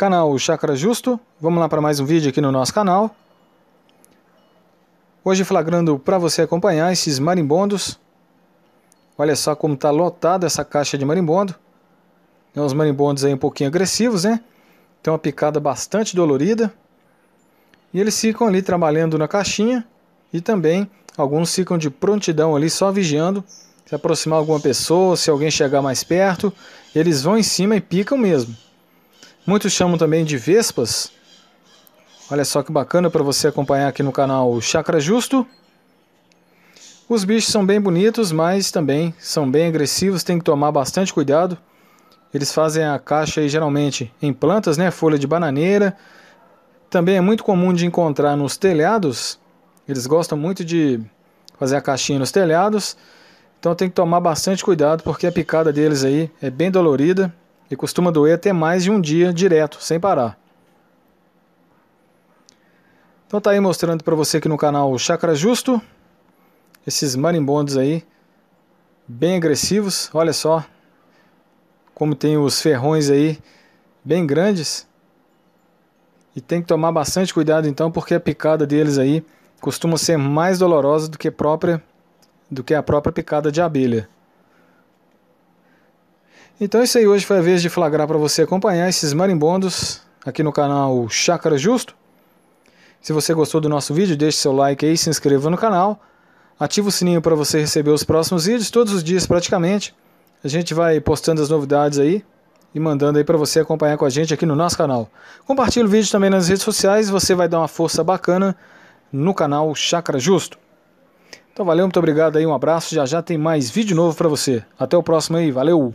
canal Chakra Justo. Vamos lá para mais um vídeo aqui no nosso canal. Hoje flagrando para você acompanhar esses marimbondos. Olha só como está lotada essa caixa de marimbondo. Tem uns marimbondos aí um pouquinho agressivos, né? Tem uma picada bastante dolorida. E eles ficam ali trabalhando na caixinha. E também alguns ficam de prontidão ali só vigiando. Se aproximar alguma pessoa, se alguém chegar mais perto, eles vão em cima e picam mesmo. Muitos chamam também de vespas. Olha só que bacana para você acompanhar aqui no canal Chakra Justo. Os bichos são bem bonitos, mas também são bem agressivos, tem que tomar bastante cuidado. Eles fazem a caixa aí, geralmente em plantas, né? Folha de bananeira. Também é muito comum de encontrar nos telhados. Eles gostam muito de fazer a caixinha nos telhados. Então tem que tomar bastante cuidado porque a picada deles aí é bem dolorida e costuma doer até mais de um dia direto, sem parar. Então tá aí mostrando para você aqui no canal Chakra Justo, esses marimbondos aí, bem agressivos, olha só, como tem os ferrões aí bem grandes, e tem que tomar bastante cuidado então, porque a picada deles aí costuma ser mais dolorosa do que, própria, do que a própria picada de abelha. Então é isso aí, hoje foi a vez de flagrar para você acompanhar esses marimbondos aqui no canal Chácara Justo. Se você gostou do nosso vídeo, deixe seu like aí, se inscreva no canal, ative o sininho para você receber os próximos vídeos, todos os dias praticamente. A gente vai postando as novidades aí e mandando aí para você acompanhar com a gente aqui no nosso canal. Compartilhe o vídeo também nas redes sociais, você vai dar uma força bacana no canal Chácara Justo. Então valeu, muito obrigado aí, um abraço, já já tem mais vídeo novo para você. Até o próximo aí, valeu!